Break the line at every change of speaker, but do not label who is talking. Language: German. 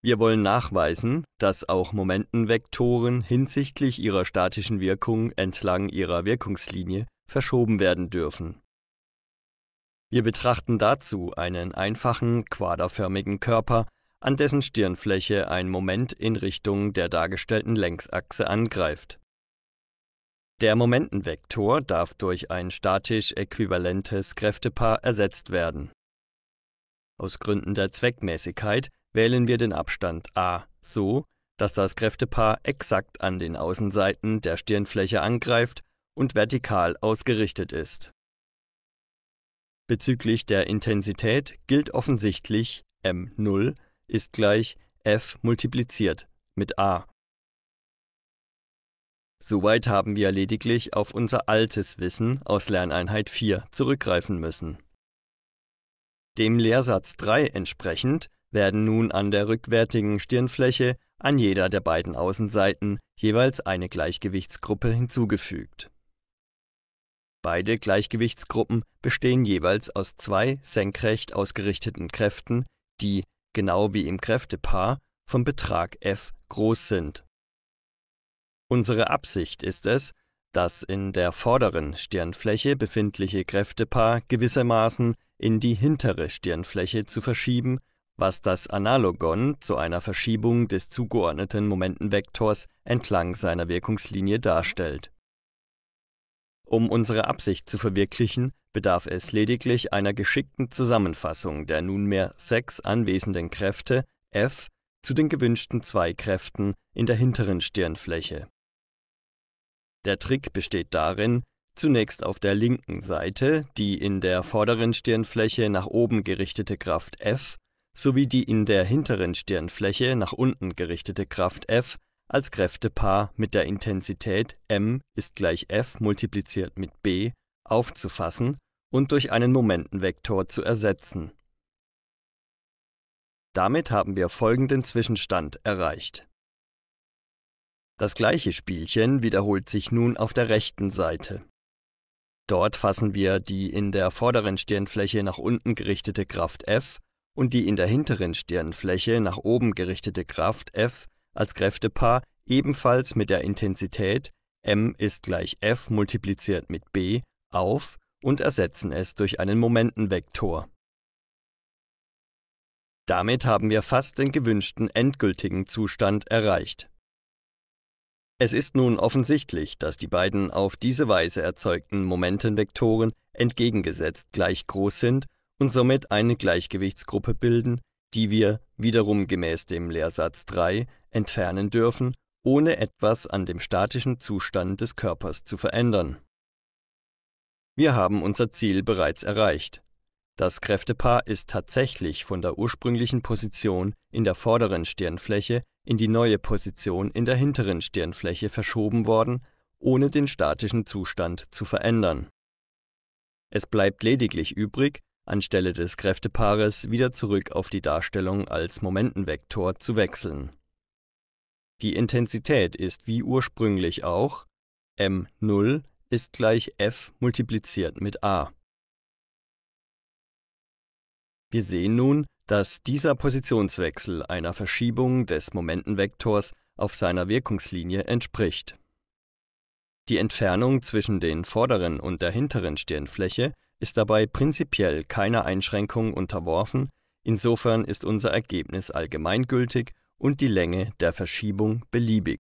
Wir wollen nachweisen, dass auch Momentenvektoren hinsichtlich ihrer statischen Wirkung entlang ihrer Wirkungslinie verschoben werden dürfen. Wir betrachten dazu einen einfachen, quaderförmigen Körper, an dessen Stirnfläche ein Moment in Richtung der dargestellten Längsachse angreift. Der Momentenvektor darf durch ein statisch äquivalentes Kräftepaar ersetzt werden. Aus Gründen der Zweckmäßigkeit wählen wir den Abstand a so, dass das Kräftepaar exakt an den Außenseiten der Stirnfläche angreift und vertikal ausgerichtet ist. Bezüglich der Intensität gilt offensichtlich M0 ist gleich F multipliziert mit A. Soweit haben wir lediglich auf unser altes Wissen aus Lerneinheit 4 zurückgreifen müssen. Dem Lehrsatz 3 entsprechend werden nun an der rückwärtigen Stirnfläche an jeder der beiden Außenseiten jeweils eine Gleichgewichtsgruppe hinzugefügt. Beide Gleichgewichtsgruppen bestehen jeweils aus zwei senkrecht ausgerichteten Kräften, die, genau wie im Kräftepaar, vom Betrag F groß sind. Unsere Absicht ist es, das in der vorderen Stirnfläche befindliche Kräftepaar gewissermaßen in die hintere Stirnfläche zu verschieben was das Analogon zu einer Verschiebung des zugeordneten Momentenvektors entlang seiner Wirkungslinie darstellt. Um unsere Absicht zu verwirklichen, bedarf es lediglich einer geschickten Zusammenfassung der nunmehr sechs anwesenden Kräfte F zu den gewünschten zwei Kräften in der hinteren Stirnfläche. Der Trick besteht darin, zunächst auf der linken Seite die in der vorderen Stirnfläche nach oben gerichtete Kraft F sowie die in der hinteren Stirnfläche nach unten gerichtete Kraft F als Kräftepaar mit der Intensität m ist gleich F multipliziert mit B aufzufassen und durch einen Momentenvektor zu ersetzen. Damit haben wir folgenden Zwischenstand erreicht. Das gleiche Spielchen wiederholt sich nun auf der rechten Seite. Dort fassen wir die in der vorderen Stirnfläche nach unten gerichtete Kraft F und die in der hinteren Stirnfläche nach oben gerichtete Kraft F als Kräftepaar ebenfalls mit der Intensität m ist gleich f multipliziert mit b auf und ersetzen es durch einen Momentenvektor. Damit haben wir fast den gewünschten endgültigen Zustand erreicht. Es ist nun offensichtlich, dass die beiden auf diese Weise erzeugten Momentenvektoren entgegengesetzt gleich groß sind und somit eine Gleichgewichtsgruppe bilden, die wir, wiederum gemäß dem Lehrsatz 3, entfernen dürfen, ohne etwas an dem statischen Zustand des Körpers zu verändern. Wir haben unser Ziel bereits erreicht. Das Kräftepaar ist tatsächlich von der ursprünglichen Position in der vorderen Stirnfläche in die neue Position in der hinteren Stirnfläche verschoben worden, ohne den statischen Zustand zu verändern. Es bleibt lediglich übrig, anstelle des Kräftepaares wieder zurück auf die Darstellung als Momentenvektor zu wechseln. Die Intensität ist wie ursprünglich auch m0 ist gleich f multipliziert mit a. Wir sehen nun, dass dieser Positionswechsel einer Verschiebung des Momentenvektors auf seiner Wirkungslinie entspricht. Die Entfernung zwischen den vorderen und der hinteren Stirnfläche ist dabei prinzipiell keiner Einschränkung unterworfen, insofern ist unser Ergebnis allgemeingültig und die Länge der Verschiebung beliebig